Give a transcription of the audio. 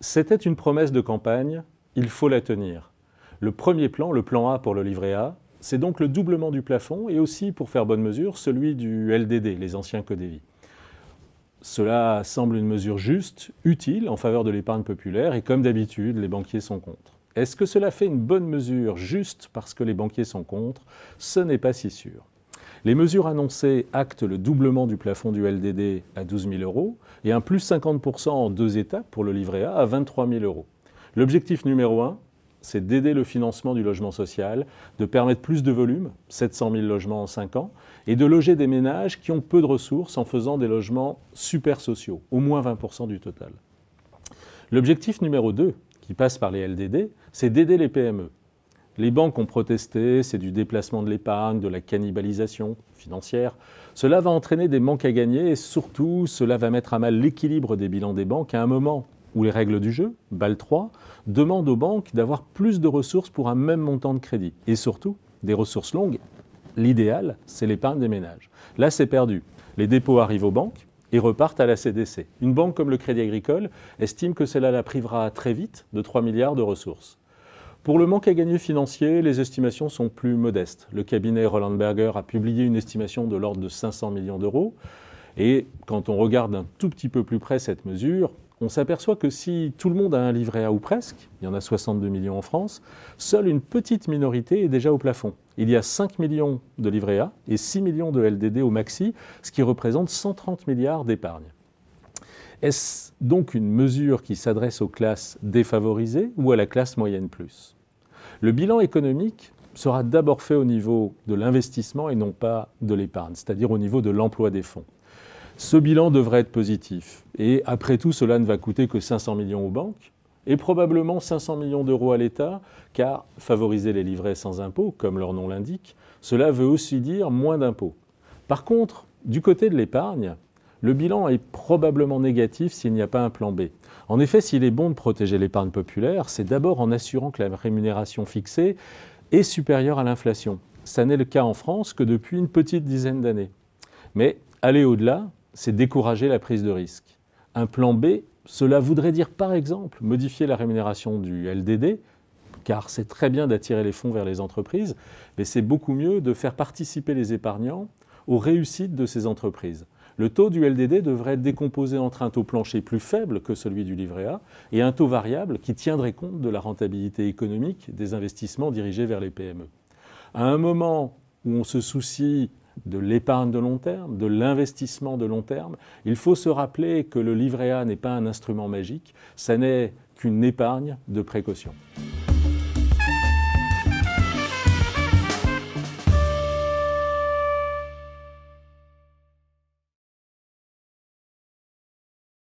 C'était une promesse de campagne, il faut la tenir. Le premier plan, le plan A pour le livret A, c'est donc le doublement du plafond et aussi, pour faire bonne mesure, celui du LDD, les anciens codévis. Cela semble une mesure juste, utile en faveur de l'épargne populaire et comme d'habitude, les banquiers sont contre. Est-ce que cela fait une bonne mesure juste parce que les banquiers sont contre Ce n'est pas si sûr. Les mesures annoncées actent le doublement du plafond du LDD à 12 000 euros et un plus 50% en deux étapes pour le livret A à 23 000 euros. L'objectif numéro un, c'est d'aider le financement du logement social, de permettre plus de volume, 700 000 logements en 5 ans, et de loger des ménages qui ont peu de ressources en faisant des logements super sociaux, au moins 20% du total. L'objectif numéro 2, qui passe par les LDD, c'est d'aider les PME. Les banques ont protesté, c'est du déplacement de l'épargne, de la cannibalisation financière. Cela va entraîner des manques à gagner et surtout, cela va mettre à mal l'équilibre des bilans des banques à un moment où les règles du jeu, BAL 3, demandent aux banques d'avoir plus de ressources pour un même montant de crédit. Et surtout, des ressources longues. L'idéal, c'est l'épargne des ménages. Là, c'est perdu. Les dépôts arrivent aux banques et repartent à la CDC. Une banque comme le Crédit Agricole estime que cela la privera très vite de 3 milliards de ressources. Pour le manque à gagner financier, les estimations sont plus modestes. Le cabinet Roland Berger a publié une estimation de l'ordre de 500 millions d'euros. Et quand on regarde un tout petit peu plus près cette mesure, on s'aperçoit que si tout le monde a un livret A ou presque, il y en a 62 millions en France, seule une petite minorité est déjà au plafond. Il y a 5 millions de livrets A et 6 millions de LDD au maxi, ce qui représente 130 milliards d'épargne. Est-ce donc une mesure qui s'adresse aux classes défavorisées ou à la classe moyenne plus le bilan économique sera d'abord fait au niveau de l'investissement et non pas de l'épargne, c'est-à-dire au niveau de l'emploi des fonds. Ce bilan devrait être positif. Et après tout, cela ne va coûter que 500 millions aux banques et probablement 500 millions d'euros à l'État, car favoriser les livrets sans impôts, comme leur nom l'indique, cela veut aussi dire moins d'impôts. Par contre, du côté de l'épargne, le bilan est probablement négatif s'il n'y a pas un plan B. En effet, s'il est bon de protéger l'épargne populaire, c'est d'abord en assurant que la rémunération fixée est supérieure à l'inflation. Ça n'est le cas en France que depuis une petite dizaine d'années. Mais aller au-delà, c'est décourager la prise de risque. Un plan B, cela voudrait dire par exemple modifier la rémunération du LDD, car c'est très bien d'attirer les fonds vers les entreprises, mais c'est beaucoup mieux de faire participer les épargnants aux réussites de ces entreprises le taux du LDD devrait être décomposé entre un taux plancher plus faible que celui du livret A et un taux variable qui tiendrait compte de la rentabilité économique des investissements dirigés vers les PME. À un moment où on se soucie de l'épargne de long terme, de l'investissement de long terme, il faut se rappeler que le livret A n'est pas un instrument magique, ça n'est qu'une épargne de précaution.